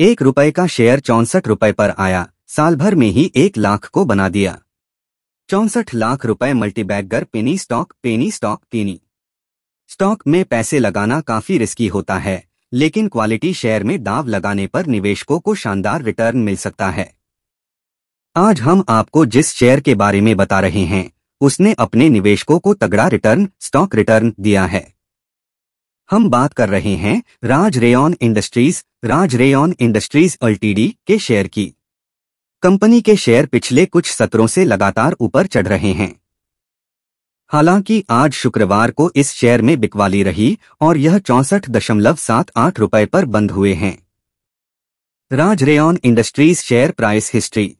एक रुपए का शेयर चौंसठ रुपए पर आया साल भर में ही एक लाख को बना दिया चौंसठ लाख रुपए multibagger penny stock penny stock penny stock में पैसे लगाना काफी रिस्की होता है लेकिन क्वालिटी शेयर में दाव लगाने पर निवेशकों को शानदार रिटर्न मिल सकता है आज हम आपको जिस शेयर के बारे में बता रहे हैं उसने अपने निवेशकों को तगड़ा रिटर्न स्टॉक रिटर्न दिया है हम बात कर रहे हैं Raj Rayon Industries Raj Rayon Industries LTD के शेयर की कंपनी के शेयर पिछले कुछ सत्रों से लगातार ऊपर चढ़ रहे हैं हालांकि आज शुक्रवार को इस शेयर में बिकवाली रही और यह चौंसठ दशमलव सात आठ रुपए पर बंद हुए हैं Raj Rayon Industries share price history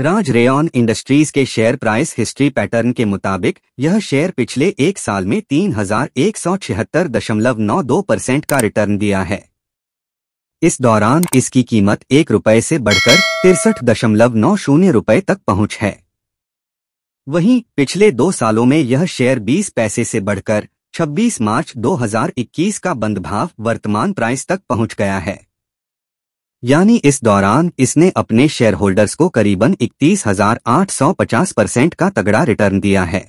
Raj Rayon Industries के शेयर प्राइस हिस्ट्री पैटर्न के मुताबिक यह शेयर पिछले एक साल में तीन हजार एक सौ छिहत्तर दशमलव नौ दो परसेंट का रिटर्न दिया है इस दौरान इसकी कीमत एक रुपये से बढ़कर तिरसठ दशमलव नौ शून्य रुपये तक पहुंच है वहीं पिछले दो सालों में यह शेयर 20 पैसे से बढ़कर 26 मार्च 2021 का बंद भाव वर्तमान प्राइस तक पहुंच गया है यानी इस दौरान इसने अपने शेयर होल्डर्स को करीबन पचास परसेंट का तगड़ा रिटर्न दिया है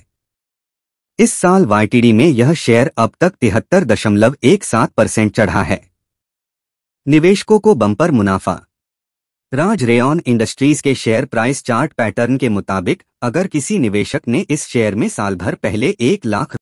इस साल वाईटीडी में यह शेयर अब तक तिहत्तर दशमलव एक सात परसेंट चढ़ा है निवेशकों को बम्पर मुनाफा राज रेन इंडस्ट्रीज के शेयर प्राइस चार्ट पैटर्न के मुताबिक अगर किसी निवेशक ने इस शेयर में साल भर पहले एक लाख